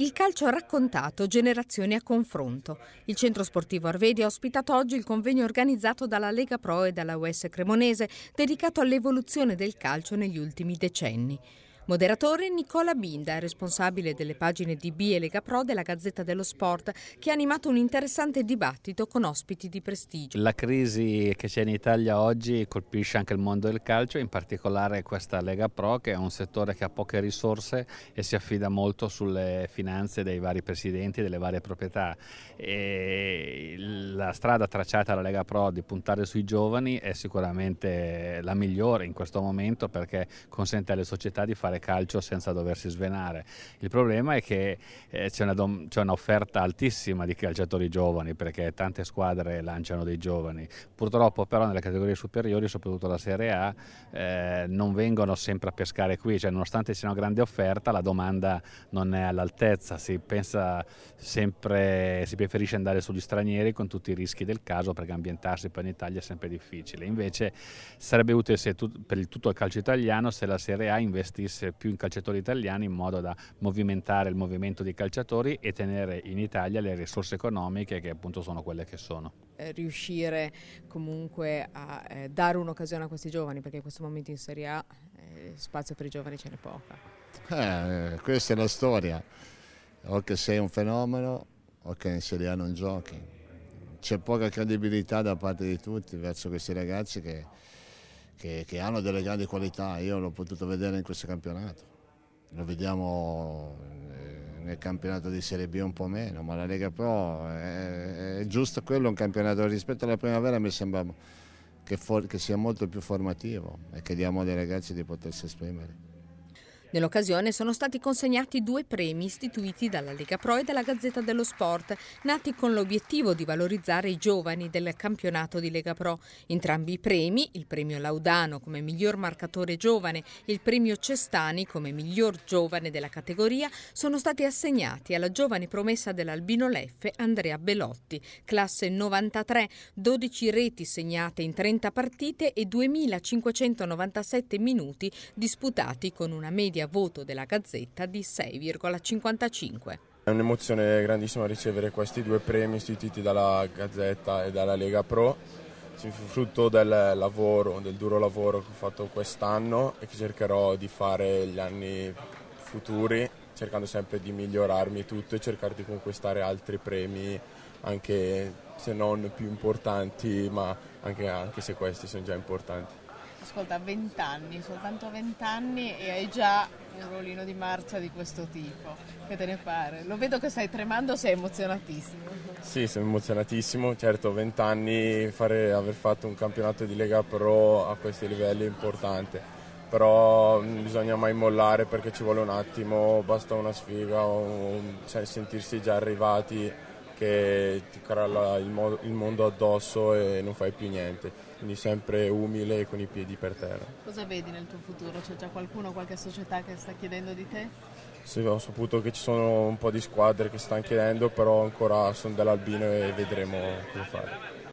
Il calcio ha raccontato, generazioni a confronto. Il centro sportivo Arvedi ha ospitato oggi il convegno organizzato dalla Lega Pro e dalla US Cremonese dedicato all'evoluzione del calcio negli ultimi decenni. Moderatore Nicola Binda, responsabile delle pagine di B e Lega Pro della Gazzetta dello Sport, che ha animato un interessante dibattito con ospiti di prestigio. La crisi che c'è in Italia oggi colpisce anche il mondo del calcio, in particolare questa Lega Pro che è un settore che ha poche risorse e si affida molto sulle finanze dei vari presidenti, delle varie proprietà. E la strada tracciata dalla Lega Pro di puntare sui giovani è sicuramente la migliore in questo momento perché consente alle società di fare calcio senza doversi svenare. Il problema è che eh, c'è, un'offerta altissima di calciatori giovani perché tante squadre lanciano dei giovani. Purtroppo però nelle categorie superiori, soprattutto la Serie A, eh, non vengono sempre a pescare qui, cioè, nonostante sia una grande offerta la domanda non è all'altezza, si pensa sempre, si preferisce andare sugli stranieri con tutti tutti i rischi del caso perché ambientarsi poi in Italia è sempre difficile. Invece sarebbe utile tu, per tutto il calcio italiano se la Serie A investisse più in calciatori italiani in modo da movimentare il movimento dei calciatori e tenere in Italia le risorse economiche che appunto sono quelle che sono. Eh, riuscire comunque a eh, dare un'occasione a questi giovani perché in questo momento in Serie A eh, spazio per i giovani ce n'è poca. Eh, questa è la storia. O che sei un fenomeno o che in Serie A non giochi c'è poca credibilità da parte di tutti verso questi ragazzi che, che, che, hanno delle grandi qualità, io l'ho potuto vedere in questo campionato, lo vediamo eh, nel campionato di Serie B un po' meno, ma la Lega Pro è, è giusto quello un campionato rispetto alla primavera mi sembra che, for, che sia molto più formativo e chiediamo ai ragazzi di potersi esprimere. Nell'occasione sono stati consegnati due premi istituiti dalla Lega Pro e dalla Gazzetta dello Sport, nati con l'obiettivo di valorizzare i giovani del campionato di Lega Pro. Entrambi i premi, il premio Laudano come miglior marcatore giovane e il premio Cestani come miglior giovane della categoria, sono stati assegnati alla giovane promessa dell'Albino Leffe Andrea Belotti, classe 93, 12 reti segnate in 30 partite e 2597 minuti disputati con una media media voto della Gazzetta di 6,55. È un'emozione grandissima ricevere questi due premi istituiti dalla Gazzetta e dalla Lega Pro, frutto del lavoro, del duro lavoro che ho fatto quest'anno e che cercherò di fare gli anni futuri, cercando sempre di migliorarmi tutto e cercare di conquistare altri premi, anche se non più importanti, ma anche, anche se questi sono già importanti ascolta, 20 anni, soltanto 20 anni e hai già un ruolino di marcia di questo tipo. Che te ne pare? Lo vedo che stai tremando, sei emozionatissimo. Sì, sono emozionatissimo, certo 20 anni fare, aver fatto un campionato di Lega Pro a questi livelli è importante, però non mm, bisogna mai mollare perché ci vuole un attimo, basta una sfiga o cioè, sentirsi già arrivati che ti crolla il, il, mondo addosso e non fai più niente. Quindi sempre umile e con i piedi per terra. Cosa vedi nel tuo futuro? C'è già qualcuno, qualche società che sta chiedendo di te? Sì, ho saputo che ci sono un po' di squadre che stanno chiedendo, però ancora sono dell'Albino e vedremo cosa fare.